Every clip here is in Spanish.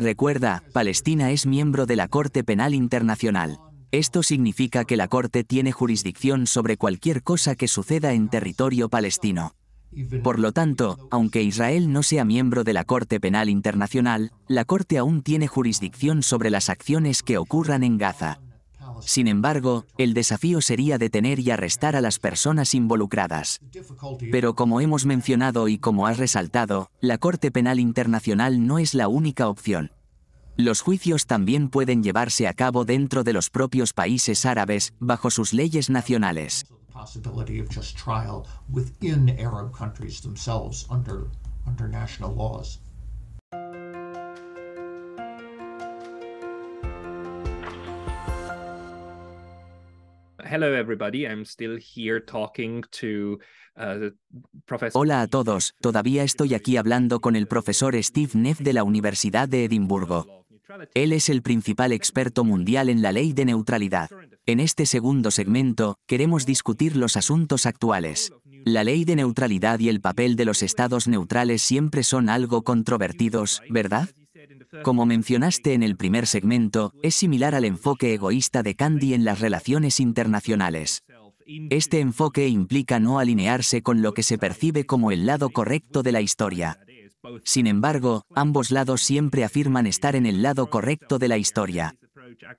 Recuerda, Palestina es miembro de la Corte Penal Internacional. Esto significa que la Corte tiene jurisdicción sobre cualquier cosa que suceda en territorio palestino. Por lo tanto, aunque Israel no sea miembro de la Corte Penal Internacional, la Corte aún tiene jurisdicción sobre las acciones que ocurran en Gaza. Sin embargo, el desafío sería detener y arrestar a las personas involucradas. Pero como hemos mencionado y como has resaltado, la Corte Penal Internacional no es la única opción. Los juicios también pueden llevarse a cabo dentro de los propios países árabes, bajo sus leyes nacionales. Uh, Hola a todos, todavía estoy aquí hablando con el profesor Steve Neff de la Universidad de Edimburgo. Él es el principal experto mundial en la ley de neutralidad. En este segundo segmento, queremos discutir los asuntos actuales. La ley de neutralidad y el papel de los estados neutrales siempre son algo controvertidos, ¿verdad? Como mencionaste en el primer segmento, es similar al enfoque egoísta de Candy en las relaciones internacionales. Este enfoque implica no alinearse con lo que se percibe como el lado correcto de la historia. Sin embargo, ambos lados siempre afirman estar en el lado correcto de la historia.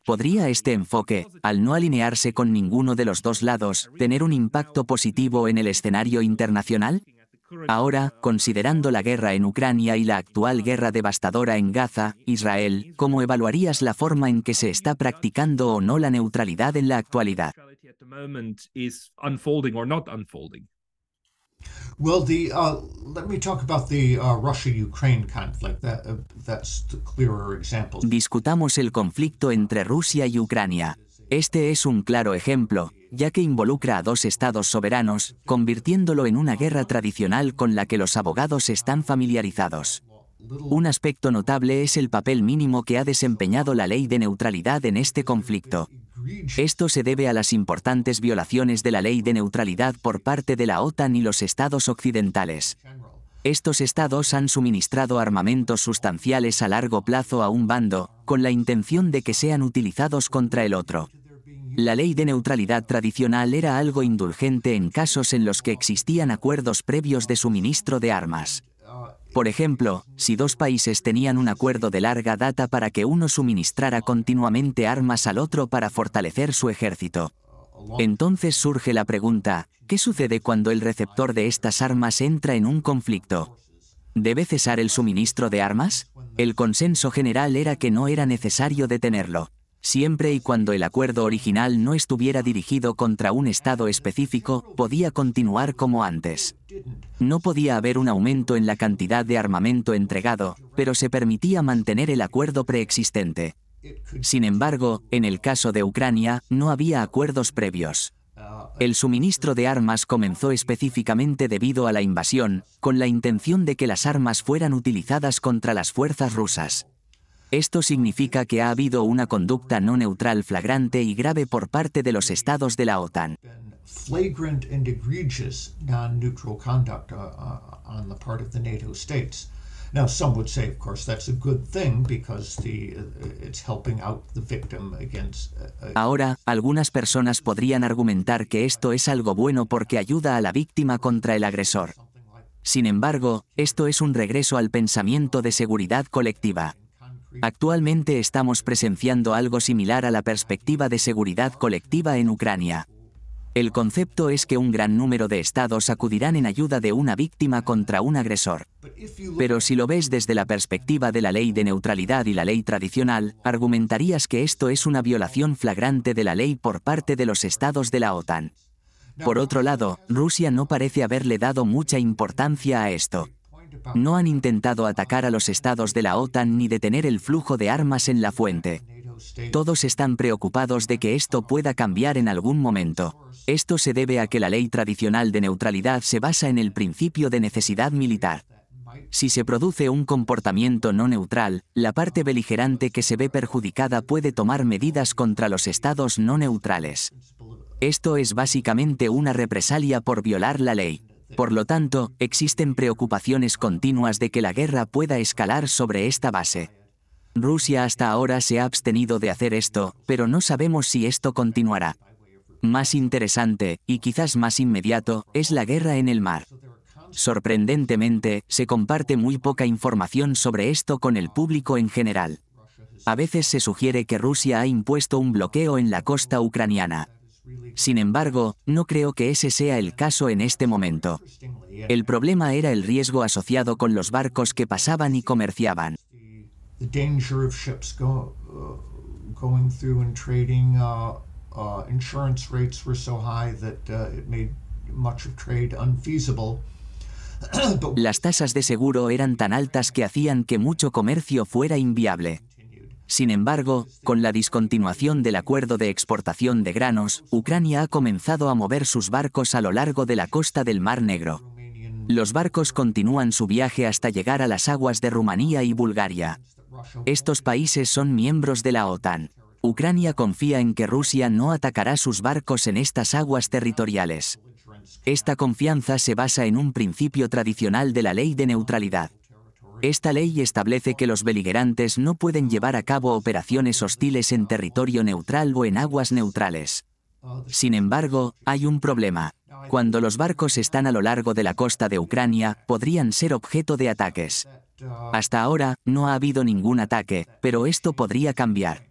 ¿Podría este enfoque, al no alinearse con ninguno de los dos lados, tener un impacto positivo en el escenario internacional? Ahora, considerando la guerra en Ucrania y la actual guerra devastadora en Gaza, Israel, ¿cómo evaluarías la forma en que se está practicando o no la neutralidad en la actualidad? Discutamos el conflicto entre Rusia y Ucrania. Este es un claro ejemplo, ya que involucra a dos estados soberanos, convirtiéndolo en una guerra tradicional con la que los abogados están familiarizados. Un aspecto notable es el papel mínimo que ha desempeñado la ley de neutralidad en este conflicto. Esto se debe a las importantes violaciones de la ley de neutralidad por parte de la OTAN y los estados occidentales. Estos estados han suministrado armamentos sustanciales a largo plazo a un bando, con la intención de que sean utilizados contra el otro. La ley de neutralidad tradicional era algo indulgente en casos en los que existían acuerdos previos de suministro de armas. Por ejemplo, si dos países tenían un acuerdo de larga data para que uno suministrara continuamente armas al otro para fortalecer su ejército. Entonces surge la pregunta, ¿qué sucede cuando el receptor de estas armas entra en un conflicto? ¿Debe cesar el suministro de armas? El consenso general era que no era necesario detenerlo, siempre y cuando el acuerdo original no estuviera dirigido contra un Estado específico, podía continuar como antes. No podía haber un aumento en la cantidad de armamento entregado, pero se permitía mantener el acuerdo preexistente. Sin embargo, en el caso de Ucrania, no había acuerdos previos. El suministro de armas comenzó específicamente debido a la invasión, con la intención de que las armas fueran utilizadas contra las fuerzas rusas. Esto significa que ha habido una conducta no neutral flagrante y grave por parte de los estados de la OTAN. Ahora, algunas personas podrían argumentar que esto es algo bueno porque ayuda a la víctima contra el agresor. Sin embargo, esto es un regreso al pensamiento de seguridad colectiva. Actualmente estamos presenciando algo similar a la perspectiva de seguridad colectiva en Ucrania. El concepto es que un gran número de estados acudirán en ayuda de una víctima contra un agresor. Pero si lo ves desde la perspectiva de la ley de neutralidad y la ley tradicional, argumentarías que esto es una violación flagrante de la ley por parte de los estados de la OTAN. Por otro lado, Rusia no parece haberle dado mucha importancia a esto. No han intentado atacar a los estados de la OTAN ni detener el flujo de armas en la fuente. Todos están preocupados de que esto pueda cambiar en algún momento. Esto se debe a que la ley tradicional de neutralidad se basa en el principio de necesidad militar. Si se produce un comportamiento no neutral, la parte beligerante que se ve perjudicada puede tomar medidas contra los estados no neutrales. Esto es básicamente una represalia por violar la ley. Por lo tanto, existen preocupaciones continuas de que la guerra pueda escalar sobre esta base. Rusia hasta ahora se ha abstenido de hacer esto, pero no sabemos si esto continuará. Más interesante, y quizás más inmediato, es la guerra en el mar. Sorprendentemente, se comparte muy poca información sobre esto con el público en general. A veces se sugiere que Rusia ha impuesto un bloqueo en la costa ucraniana. Sin embargo, no creo que ese sea el caso en este momento. El problema era el riesgo asociado con los barcos que pasaban y comerciaban. Las tasas de seguro eran tan altas que hacían que mucho comercio fuera inviable. Sin embargo, con la discontinuación del acuerdo de exportación de granos, Ucrania ha comenzado a mover sus barcos a lo largo de la costa del Mar Negro. Los barcos continúan su viaje hasta llegar a las aguas de Rumanía y Bulgaria. Estos países son miembros de la OTAN. Ucrania confía en que Rusia no atacará sus barcos en estas aguas territoriales. Esta confianza se basa en un principio tradicional de la ley de neutralidad. Esta ley establece que los beligerantes no pueden llevar a cabo operaciones hostiles en territorio neutral o en aguas neutrales. Sin embargo, hay un problema. Cuando los barcos están a lo largo de la costa de Ucrania, podrían ser objeto de ataques. Hasta ahora, no ha habido ningún ataque, pero esto podría cambiar.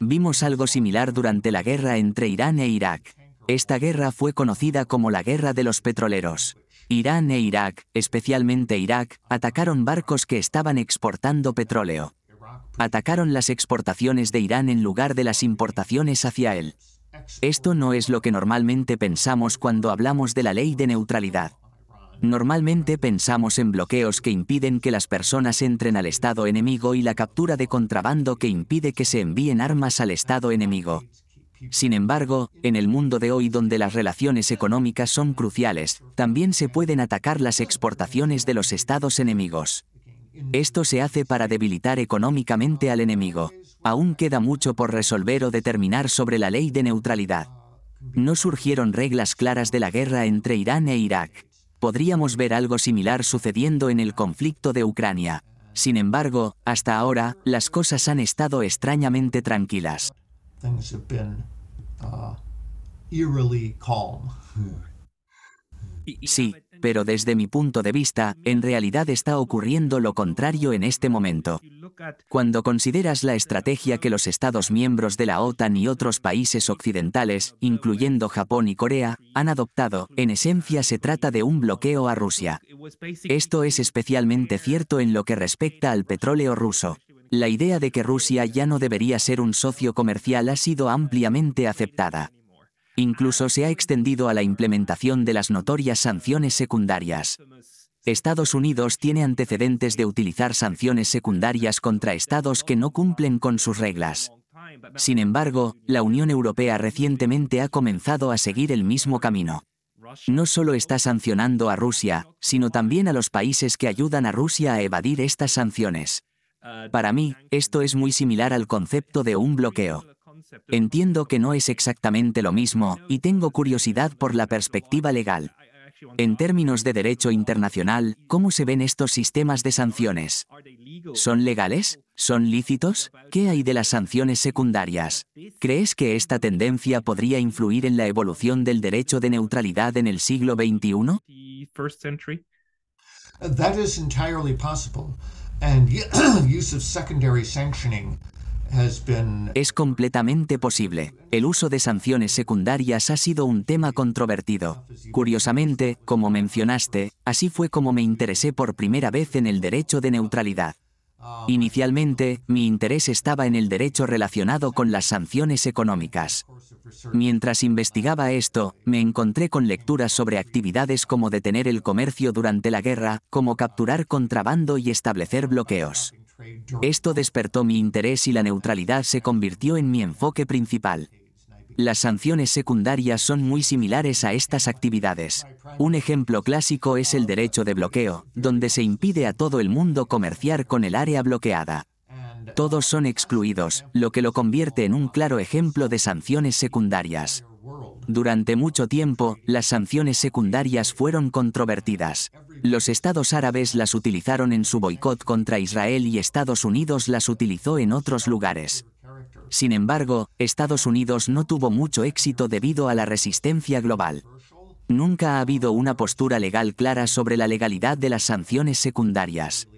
Vimos algo similar durante la guerra entre Irán e Irak. Esta guerra fue conocida como la Guerra de los Petroleros. Irán e Irak, especialmente Irak, atacaron barcos que estaban exportando petróleo. Atacaron las exportaciones de Irán en lugar de las importaciones hacia él. Esto no es lo que normalmente pensamos cuando hablamos de la ley de neutralidad. Normalmente pensamos en bloqueos que impiden que las personas entren al Estado enemigo y la captura de contrabando que impide que se envíen armas al Estado enemigo. Sin embargo, en el mundo de hoy donde las relaciones económicas son cruciales, también se pueden atacar las exportaciones de los estados enemigos. Esto se hace para debilitar económicamente al enemigo. Aún queda mucho por resolver o determinar sobre la ley de neutralidad. No surgieron reglas claras de la guerra entre Irán e Irak podríamos ver algo similar sucediendo en el conflicto de Ucrania. Sin embargo, hasta ahora, las cosas han estado extrañamente tranquilas. Uh, sí, pero desde mi punto de vista, en realidad está ocurriendo lo contrario en este momento. Cuando consideras la estrategia que los Estados miembros de la OTAN y otros países occidentales, incluyendo Japón y Corea, han adoptado, en esencia se trata de un bloqueo a Rusia. Esto es especialmente cierto en lo que respecta al petróleo ruso. La idea de que Rusia ya no debería ser un socio comercial ha sido ampliamente aceptada. Incluso se ha extendido a la implementación de las notorias sanciones secundarias. Estados Unidos tiene antecedentes de utilizar sanciones secundarias contra estados que no cumplen con sus reglas. Sin embargo, la Unión Europea recientemente ha comenzado a seguir el mismo camino. No solo está sancionando a Rusia, sino también a los países que ayudan a Rusia a evadir estas sanciones. Para mí, esto es muy similar al concepto de un bloqueo. Entiendo que no es exactamente lo mismo, y tengo curiosidad por la perspectiva legal. En términos de derecho internacional, ¿cómo se ven estos sistemas de sanciones? ¿Son legales? ¿Son lícitos? ¿Qué hay de las sanciones secundarias? ¿Crees que esta tendencia podría influir en la evolución del derecho de neutralidad en el siglo XXI? That is entirely possible. And use of secondary sanctioning es completamente posible. El uso de sanciones secundarias ha sido un tema controvertido. Curiosamente, como mencionaste, así fue como me interesé por primera vez en el derecho de neutralidad. Inicialmente, mi interés estaba en el derecho relacionado con las sanciones económicas. Mientras investigaba esto, me encontré con lecturas sobre actividades como detener el comercio durante la guerra, como capturar contrabando y establecer bloqueos. Esto despertó mi interés y la neutralidad se convirtió en mi enfoque principal. Las sanciones secundarias son muy similares a estas actividades. Un ejemplo clásico es el derecho de bloqueo, donde se impide a todo el mundo comerciar con el área bloqueada. Todos son excluidos, lo que lo convierte en un claro ejemplo de sanciones secundarias. Durante mucho tiempo, las sanciones secundarias fueron controvertidas. Los estados árabes las utilizaron en su boicot contra Israel y Estados Unidos las utilizó en otros lugares. Sin embargo, Estados Unidos no tuvo mucho éxito debido a la resistencia global. Nunca ha habido una postura legal clara sobre la legalidad de las sanciones secundarias.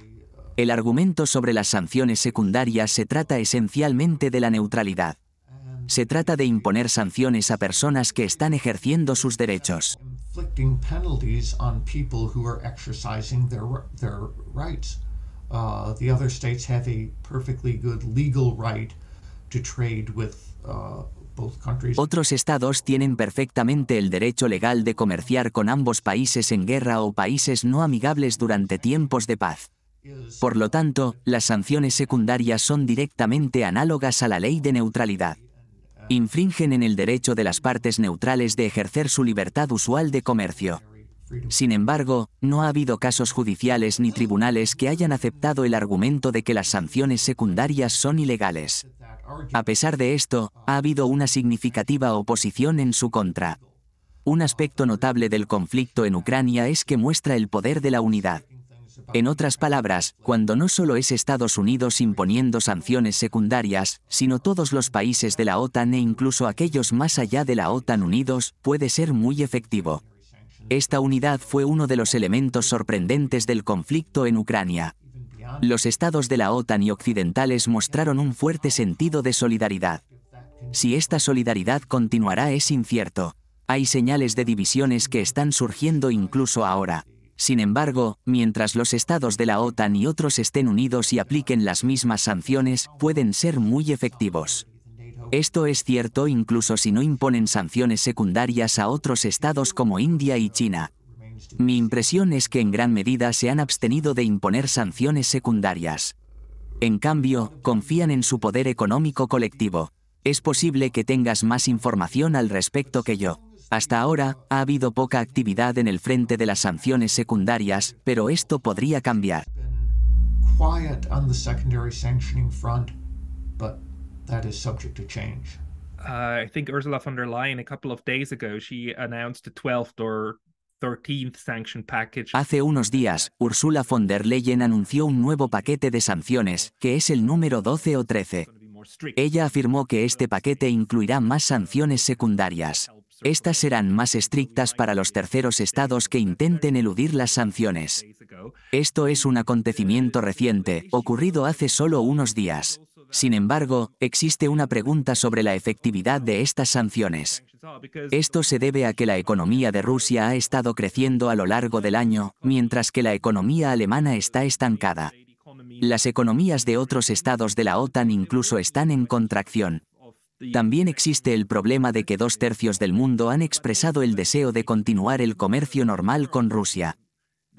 El argumento sobre las sanciones secundarias se trata esencialmente de la neutralidad se trata de imponer sanciones a personas que están ejerciendo sus derechos. Otros estados tienen perfectamente el derecho legal de comerciar con ambos países en guerra o países no amigables durante tiempos de paz. Por lo tanto, las sanciones secundarias son directamente análogas a la ley de neutralidad infringen en el derecho de las partes neutrales de ejercer su libertad usual de comercio. Sin embargo, no ha habido casos judiciales ni tribunales que hayan aceptado el argumento de que las sanciones secundarias son ilegales. A pesar de esto, ha habido una significativa oposición en su contra. Un aspecto notable del conflicto en Ucrania es que muestra el poder de la unidad. En otras palabras, cuando no solo es Estados Unidos imponiendo sanciones secundarias, sino todos los países de la OTAN e incluso aquellos más allá de la OTAN unidos, puede ser muy efectivo. Esta unidad fue uno de los elementos sorprendentes del conflicto en Ucrania. Los estados de la OTAN y occidentales mostraron un fuerte sentido de solidaridad. Si esta solidaridad continuará es incierto. Hay señales de divisiones que están surgiendo incluso ahora. Sin embargo, mientras los estados de la OTAN y otros estén unidos y apliquen las mismas sanciones, pueden ser muy efectivos. Esto es cierto incluso si no imponen sanciones secundarias a otros estados como India y China. Mi impresión es que en gran medida se han abstenido de imponer sanciones secundarias. En cambio, confían en su poder económico colectivo. Es posible que tengas más información al respecto que yo. Hasta ahora, ha habido poca actividad en el frente de las sanciones secundarias, pero esto podría cambiar. Hace unos días, Ursula von der Leyen anunció un nuevo paquete de sanciones, que es el número 12 o 13. Ella afirmó que este paquete incluirá más sanciones secundarias. Estas serán más estrictas para los terceros estados que intenten eludir las sanciones. Esto es un acontecimiento reciente, ocurrido hace solo unos días. Sin embargo, existe una pregunta sobre la efectividad de estas sanciones. Esto se debe a que la economía de Rusia ha estado creciendo a lo largo del año, mientras que la economía alemana está estancada. Las economías de otros estados de la OTAN incluso están en contracción, también existe el problema de que dos tercios del mundo han expresado el deseo de continuar el comercio normal con Rusia.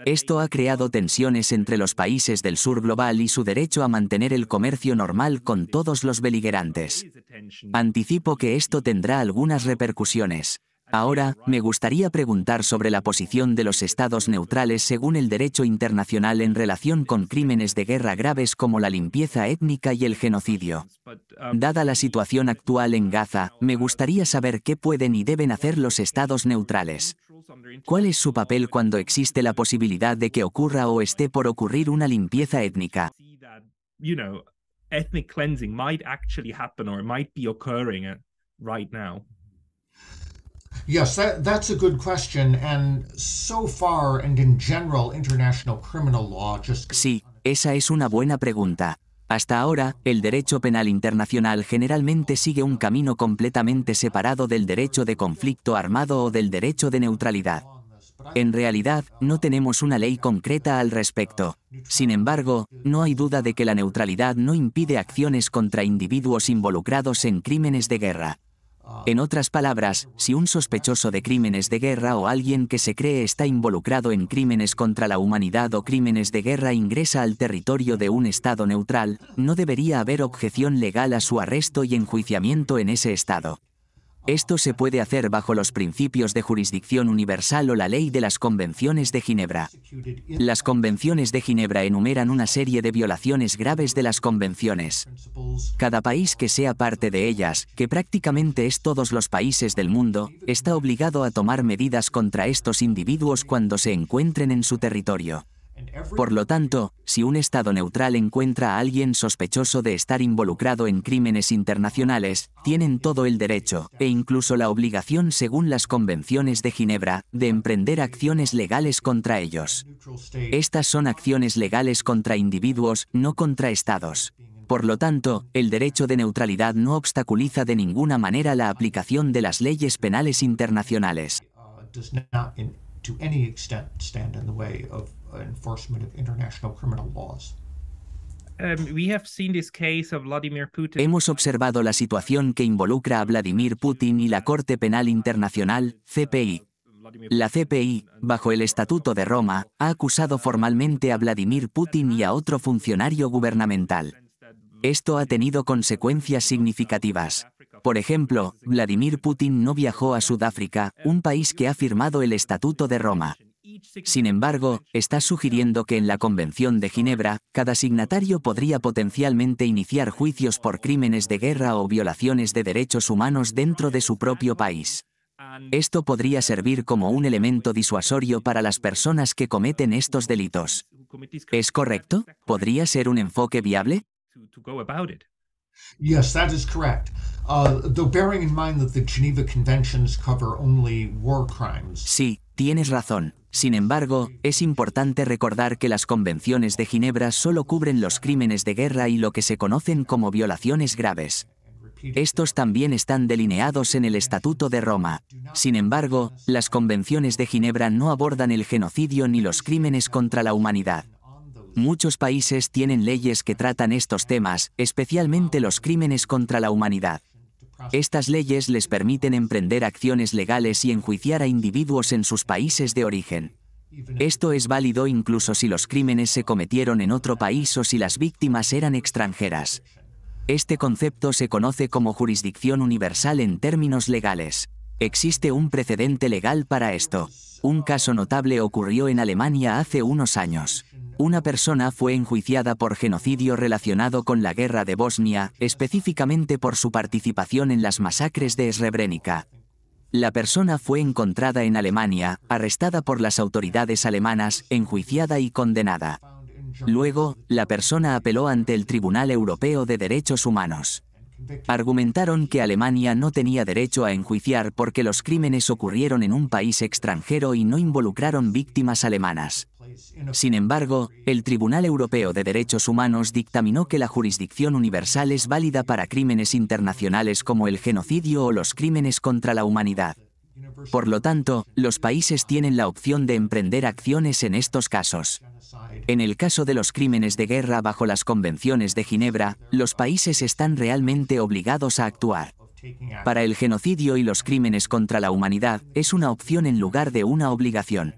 Esto ha creado tensiones entre los países del sur global y su derecho a mantener el comercio normal con todos los beligerantes. Anticipo que esto tendrá algunas repercusiones. Ahora, me gustaría preguntar sobre la posición de los estados neutrales según el derecho internacional en relación con crímenes de guerra graves como la limpieza étnica y el genocidio. Dada la situación actual en Gaza, me gustaría saber qué pueden y deben hacer los estados neutrales. ¿Cuál es su papel cuando existe la posibilidad de que ocurra o esté por ocurrir una limpieza étnica? Yes, that's a good question. Sí, esa es una buena pregunta. Hasta ahora, el derecho penal internacional generalmente sigue un camino completamente separado del derecho de conflicto armado o del derecho de neutralidad. En realidad, no tenemos una ley concreta al respecto. Sin embargo, no hay duda de que la neutralidad no impide acciones contra individuos involucrados en crímenes de guerra. En otras palabras, si un sospechoso de crímenes de guerra o alguien que se cree está involucrado en crímenes contra la humanidad o crímenes de guerra ingresa al territorio de un Estado neutral, no debería haber objeción legal a su arresto y enjuiciamiento en ese Estado. Esto se puede hacer bajo los principios de jurisdicción universal o la ley de las Convenciones de Ginebra. Las Convenciones de Ginebra enumeran una serie de violaciones graves de las convenciones. Cada país que sea parte de ellas, que prácticamente es todos los países del mundo, está obligado a tomar medidas contra estos individuos cuando se encuentren en su territorio. Por lo tanto, si un Estado neutral encuentra a alguien sospechoso de estar involucrado en crímenes internacionales, tienen todo el derecho, e incluso la obligación según las convenciones de Ginebra, de emprender acciones legales contra ellos. Estas son acciones legales contra individuos, no contra Estados. Por lo tanto, el derecho de neutralidad no obstaculiza de ninguna manera la aplicación de las leyes penales internacionales. Uh, Hemos observado la situación que involucra a Vladimir Putin y la Corte Penal Internacional, CPI. La CPI, bajo el Estatuto de Roma, ha acusado formalmente a Vladimir Putin y a otro funcionario gubernamental. Esto ha tenido consecuencias significativas. Por ejemplo, Vladimir Putin no viajó a Sudáfrica, un país que ha firmado el Estatuto de Roma. Sin embargo, está sugiriendo que en la Convención de Ginebra, cada signatario podría potencialmente iniciar juicios por crímenes de guerra o violaciones de derechos humanos dentro de su propio país. Esto podría servir como un elemento disuasorio para las personas que cometen estos delitos. ¿Es correcto? ¿Podría ser un enfoque viable? Sí, tienes razón. Sin embargo, es importante recordar que las convenciones de Ginebra solo cubren los crímenes de guerra y lo que se conocen como violaciones graves. Estos también están delineados en el Estatuto de Roma. Sin embargo, las convenciones de Ginebra no abordan el genocidio ni los crímenes contra la humanidad. Muchos países tienen leyes que tratan estos temas, especialmente los crímenes contra la humanidad. Estas leyes les permiten emprender acciones legales y enjuiciar a individuos en sus países de origen. Esto es válido incluso si los crímenes se cometieron en otro país o si las víctimas eran extranjeras. Este concepto se conoce como jurisdicción universal en términos legales. Existe un precedente legal para esto. Un caso notable ocurrió en Alemania hace unos años. Una persona fue enjuiciada por genocidio relacionado con la guerra de Bosnia, específicamente por su participación en las masacres de Srebrenica. La persona fue encontrada en Alemania, arrestada por las autoridades alemanas, enjuiciada y condenada. Luego, la persona apeló ante el Tribunal Europeo de Derechos Humanos. Argumentaron que Alemania no tenía derecho a enjuiciar porque los crímenes ocurrieron en un país extranjero y no involucraron víctimas alemanas. Sin embargo, el Tribunal Europeo de Derechos Humanos dictaminó que la jurisdicción universal es válida para crímenes internacionales como el genocidio o los crímenes contra la humanidad. Por lo tanto, los países tienen la opción de emprender acciones en estos casos. En el caso de los crímenes de guerra bajo las convenciones de Ginebra, los países están realmente obligados a actuar. Para el genocidio y los crímenes contra la humanidad, es una opción en lugar de una obligación.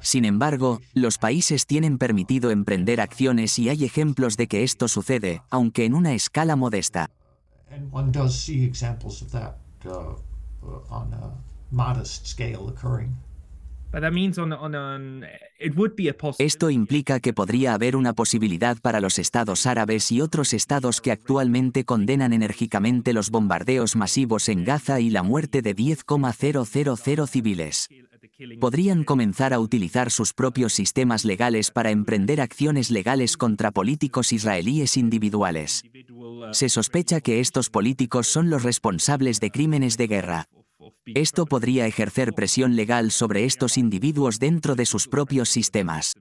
Sin embargo, los países tienen permitido emprender acciones y hay ejemplos de que esto sucede, aunque en una escala modesta. Esto implica que podría haber una posibilidad para los estados árabes y otros estados que actualmente condenan enérgicamente los bombardeos masivos en Gaza y la muerte de 10,000 civiles. Podrían comenzar a utilizar sus propios sistemas legales para emprender acciones legales contra políticos israelíes individuales. Se sospecha que estos políticos son los responsables de crímenes de guerra. Esto podría ejercer presión legal sobre estos individuos dentro de sus propios sistemas.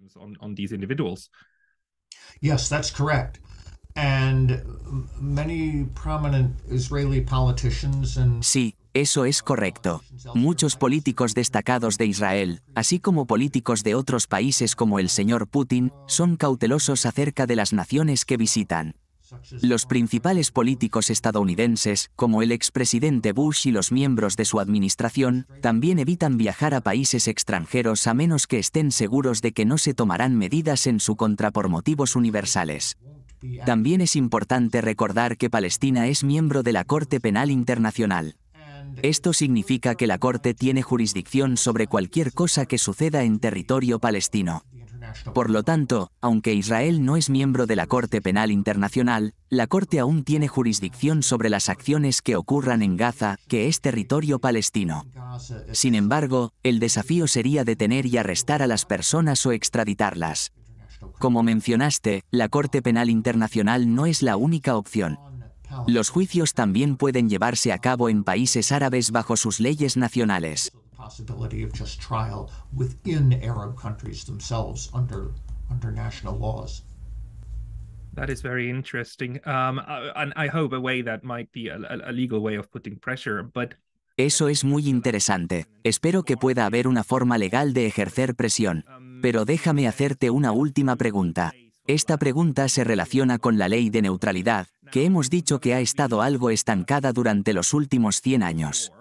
Sí, eso es correcto. Muchos políticos destacados de Israel, así como políticos de otros países como el señor Putin, son cautelosos acerca de las naciones que visitan. Los principales políticos estadounidenses, como el expresidente Bush y los miembros de su administración, también evitan viajar a países extranjeros a menos que estén seguros de que no se tomarán medidas en su contra por motivos universales. También es importante recordar que Palestina es miembro de la Corte Penal Internacional. Esto significa que la Corte tiene jurisdicción sobre cualquier cosa que suceda en territorio palestino. Por lo tanto, aunque Israel no es miembro de la Corte Penal Internacional, la Corte aún tiene jurisdicción sobre las acciones que ocurran en Gaza, que es territorio palestino. Sin embargo, el desafío sería detener y arrestar a las personas o extraditarlas. Como mencionaste, la Corte Penal Internacional no es la única opción. Los juicios también pueden llevarse a cabo en países árabes bajo sus leyes nacionales. Eso es muy interesante. Espero que pueda haber una forma legal de ejercer presión. Pero déjame hacerte una última pregunta. Esta pregunta se relaciona con la ley de neutralidad, que hemos dicho que ha estado algo estancada durante los últimos 100 años.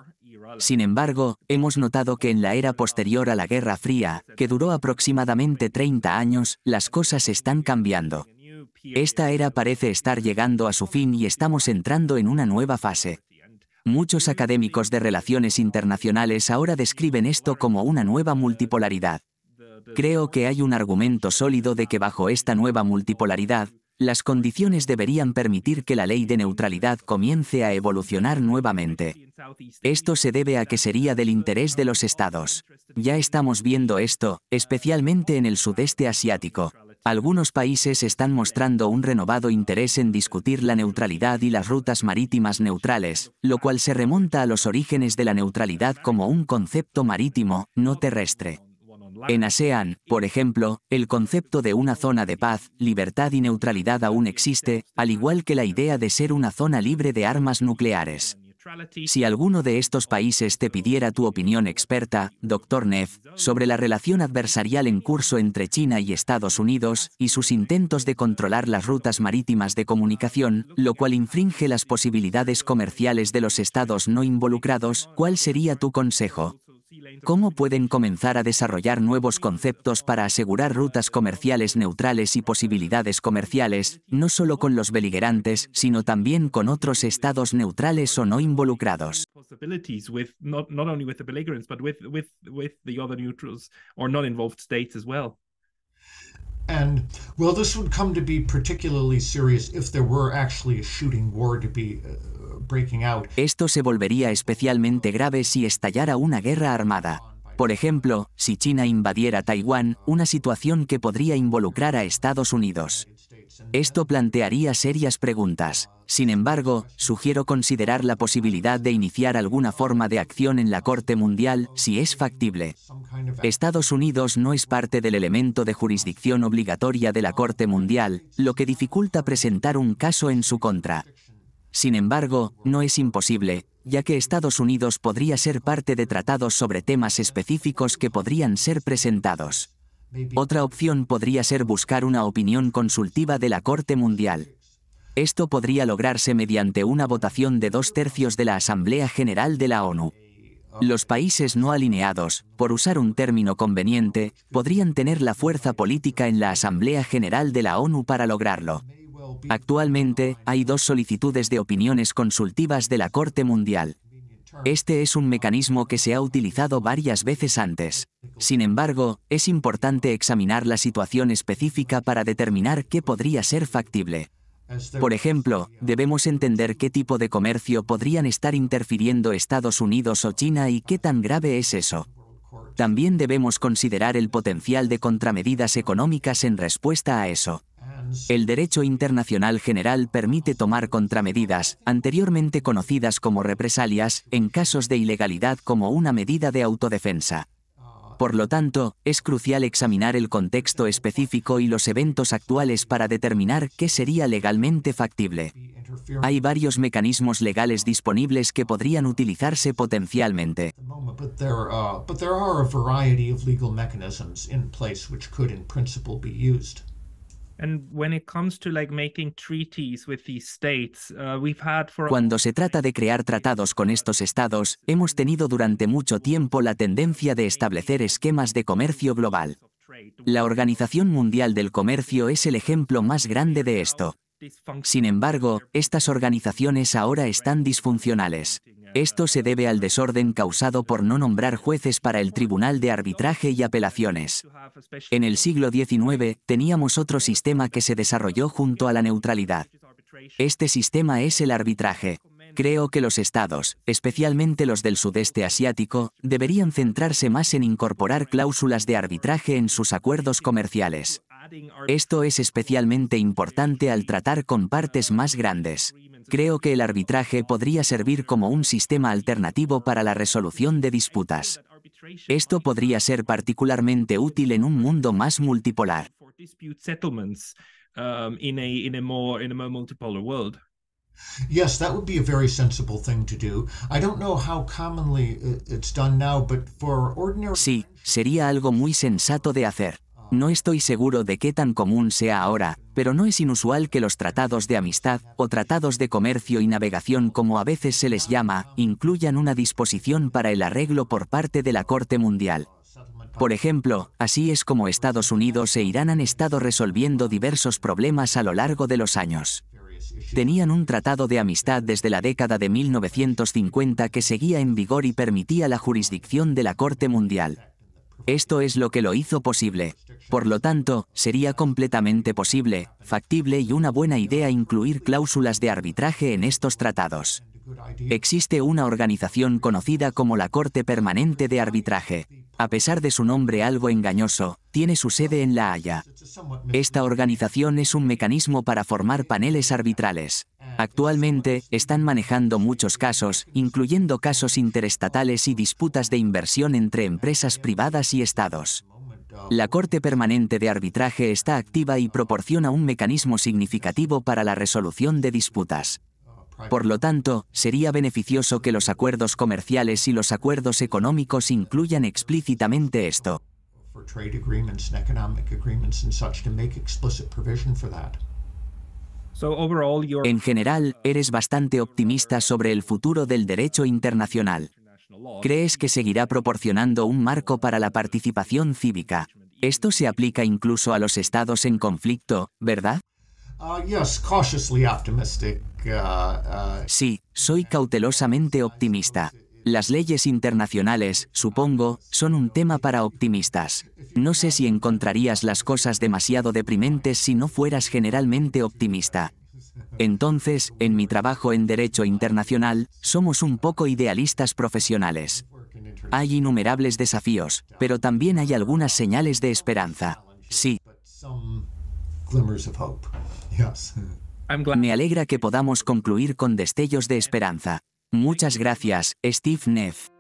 Sin embargo, hemos notado que en la era posterior a la Guerra Fría, que duró aproximadamente 30 años, las cosas están cambiando. Esta era parece estar llegando a su fin y estamos entrando en una nueva fase. Muchos académicos de relaciones internacionales ahora describen esto como una nueva multipolaridad. Creo que hay un argumento sólido de que bajo esta nueva multipolaridad, las condiciones deberían permitir que la ley de neutralidad comience a evolucionar nuevamente. Esto se debe a que sería del interés de los estados. Ya estamos viendo esto, especialmente en el sudeste asiático. Algunos países están mostrando un renovado interés en discutir la neutralidad y las rutas marítimas neutrales, lo cual se remonta a los orígenes de la neutralidad como un concepto marítimo, no terrestre. En ASEAN, por ejemplo, el concepto de una zona de paz, libertad y neutralidad aún existe, al igual que la idea de ser una zona libre de armas nucleares. Si alguno de estos países te pidiera tu opinión experta, doctor Neff, sobre la relación adversarial en curso entre China y Estados Unidos y sus intentos de controlar las rutas marítimas de comunicación, lo cual infringe las posibilidades comerciales de los estados no involucrados, ¿cuál sería tu consejo? ¿Cómo pueden comenzar a desarrollar nuevos conceptos para asegurar rutas comerciales neutrales y posibilidades comerciales, no solo con los beligerantes, sino también con otros estados neutrales o no involucrados? Esto se volvería especialmente grave si estallara una guerra armada. Por ejemplo, si China invadiera Taiwán, una situación que podría involucrar a Estados Unidos. Esto plantearía serias preguntas. Sin embargo, sugiero considerar la posibilidad de iniciar alguna forma de acción en la Corte Mundial, si es factible. Estados Unidos no es parte del elemento de jurisdicción obligatoria de la Corte Mundial, lo que dificulta presentar un caso en su contra. Sin embargo, no es imposible, ya que Estados Unidos podría ser parte de tratados sobre temas específicos que podrían ser presentados. Otra opción podría ser buscar una opinión consultiva de la Corte Mundial. Esto podría lograrse mediante una votación de dos tercios de la Asamblea General de la ONU. Los países no alineados, por usar un término conveniente, podrían tener la fuerza política en la Asamblea General de la ONU para lograrlo. Actualmente, hay dos solicitudes de opiniones consultivas de la Corte Mundial. Este es un mecanismo que se ha utilizado varias veces antes. Sin embargo, es importante examinar la situación específica para determinar qué podría ser factible. Por ejemplo, debemos entender qué tipo de comercio podrían estar interfiriendo Estados Unidos o China y qué tan grave es eso. También debemos considerar el potencial de contramedidas económicas en respuesta a eso. El derecho internacional general permite tomar contramedidas, anteriormente conocidas como represalias, en casos de ilegalidad como una medida de autodefensa. Por lo tanto, es crucial examinar el contexto específico y los eventos actuales para determinar qué sería legalmente factible. Hay varios mecanismos legales disponibles que podrían utilizarse potencialmente. Cuando se trata de crear tratados con estos estados, hemos tenido durante mucho tiempo la tendencia de establecer esquemas de comercio global. La Organización Mundial del Comercio es el ejemplo más grande de esto. Sin embargo, estas organizaciones ahora están disfuncionales. Esto se debe al desorden causado por no nombrar jueces para el Tribunal de Arbitraje y Apelaciones. En el siglo XIX teníamos otro sistema que se desarrolló junto a la neutralidad. Este sistema es el arbitraje. Creo que los estados, especialmente los del sudeste asiático, deberían centrarse más en incorporar cláusulas de arbitraje en sus acuerdos comerciales. Esto es especialmente importante al tratar con partes más grandes. Creo que el arbitraje podría servir como un sistema alternativo para la resolución de disputas. Esto podría ser particularmente útil en un mundo más multipolar. Sí, sería algo muy sensato de hacer. No estoy seguro de qué tan común sea ahora, pero no es inusual que los tratados de amistad, o tratados de comercio y navegación como a veces se les llama, incluyan una disposición para el arreglo por parte de la Corte Mundial. Por ejemplo, así es como Estados Unidos e Irán han estado resolviendo diversos problemas a lo largo de los años. Tenían un tratado de amistad desde la década de 1950 que seguía en vigor y permitía la jurisdicción de la Corte Mundial. Esto es lo que lo hizo posible. Por lo tanto, sería completamente posible, factible y una buena idea incluir cláusulas de arbitraje en estos tratados. Existe una organización conocida como la Corte Permanente de Arbitraje. A pesar de su nombre algo engañoso, tiene su sede en La Haya. Esta organización es un mecanismo para formar paneles arbitrales, Actualmente, están manejando muchos casos, incluyendo casos interestatales y disputas de inversión entre empresas privadas y estados. La Corte Permanente de Arbitraje está activa y proporciona un mecanismo significativo para la resolución de disputas. Por lo tanto, sería beneficioso que los acuerdos comerciales y los acuerdos económicos incluyan explícitamente esto. En general, eres bastante optimista sobre el futuro del derecho internacional. Crees que seguirá proporcionando un marco para la participación cívica. Esto se aplica incluso a los estados en conflicto, ¿verdad? Uh, uh, uh, sí, soy cautelosamente optimista. Las leyes internacionales, supongo, son un tema para optimistas. No sé si encontrarías las cosas demasiado deprimentes si no fueras generalmente optimista. Entonces, en mi trabajo en Derecho Internacional, somos un poco idealistas profesionales. Hay innumerables desafíos, pero también hay algunas señales de esperanza. Sí. Me alegra que podamos concluir con destellos de esperanza. Muchas gracias, Steve Neff.